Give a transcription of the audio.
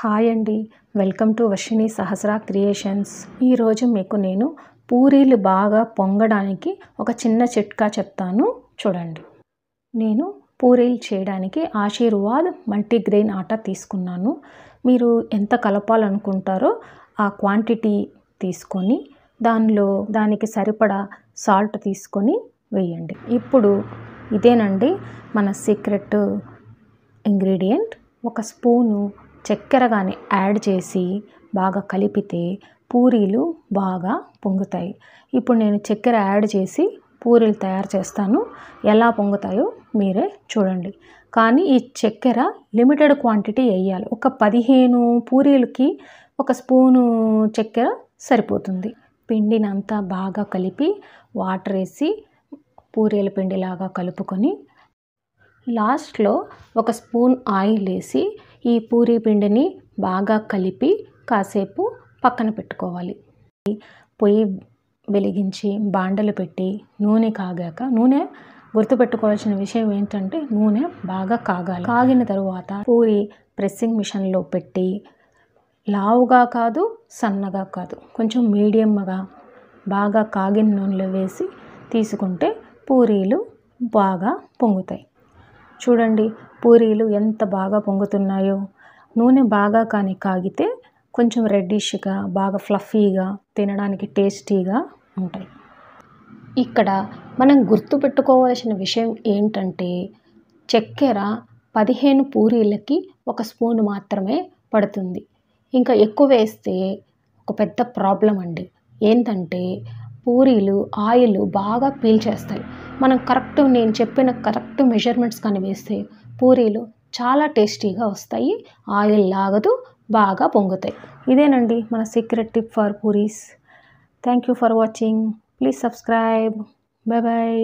hi అండి welcome to Varshini Sahasra creations ఈరోజు మీకు నేను పూరీలు బాగా పొంగడానికి ఒక చిన్న చిట్కా చెప్తాను చూడండి నేను పూరీలు చేయడానికి ఆశీర్వాద్ మల్టీగ్రెయిన్ ఆట తీసుకున్నాను మీరు ఎంత కలపాలనుకుంటారో ఆ క్వాంటిటీ తీసుకొని దానిలో దానికి సరిపడా సాల్ట్ తీసుకొని వేయండి ఇప్పుడు ఇదేనండి మన సీక్రెట్ ఇంగ్రీడియంట్ ఒక స్పూను చక్కెర కానీ యాడ్ చేసి బాగా కలిపితే పూరీలు బాగా పొంగుతాయి ఇప్పుడు నేను చక్కెర యాడ్ చేసి పూరీలు తయారు చేస్తాను ఎలా పొంగుతాయో మీరే చూడండి కానీ ఈ చక్కెర లిమిటెడ్ క్వాంటిటీ వేయాలి ఒక పదిహేను పూరీలకి ఒక స్పూను చక్కెర సరిపోతుంది పిండినంతా బాగా కలిపి వాటర్ వేసి పూరీల పిండిలాగా కలుపుకొని లాస్ట్లో ఒక స్పూన్ ఆయిల్ వేసి ఈ పూరీ పిండిని బాగా కలిపి కాసేపు పక్కన పెట్టుకోవాలి పొయ్యి వెలిగించి బాండలు పెట్టి నూనె కాగాక నూనె గుర్తుపెట్టుకోవాల్సిన విషయం ఏంటంటే నూనె బాగా కాగాలి కాగిన తరువాత పూరి ప్రెస్సింగ్ మిషన్లో పెట్టి లావుగా కాదు సన్నగా కాదు కొంచెం మీడియంగా బాగా కాగిన నూనెలో వేసి తీసుకుంటే పూరీలు బాగా పొంగుతాయి చూడండి పూరీలు ఎంత బాగా పొంగుతున్నాయో నూనె బాగా కానీ కాగితే కొంచెం రెడ్డిష్గా బాగా ఫ్లఫీగా తినడానికి టేస్టీగా ఉంటాయి ఇక్కడ మనం గుర్తుపెట్టుకోవాల్సిన విషయం ఏంటంటే చక్కెర పదిహేను పూరీలకి ఒక స్పూన్ మాత్రమే పడుతుంది ఇంకా ఎక్కువ వేస్తే ఒక పెద్ద ప్రాబ్లం అండి ఏంటంటే పూరీలు ఆయిల్ బాగా పీల్చేస్తాయి మనం కరెక్ట్ నేను చెప్పిన కరెక్ట్ మెజర్మెంట్స్ కానీ వేస్తే పూరీలు చాలా టేస్టీగా వస్తాయి ఆయిల్ లాగదు బాగా పొంగుతాయి ఇదేనండి మన secret tip for puris thank you for watching please subscribe bye bye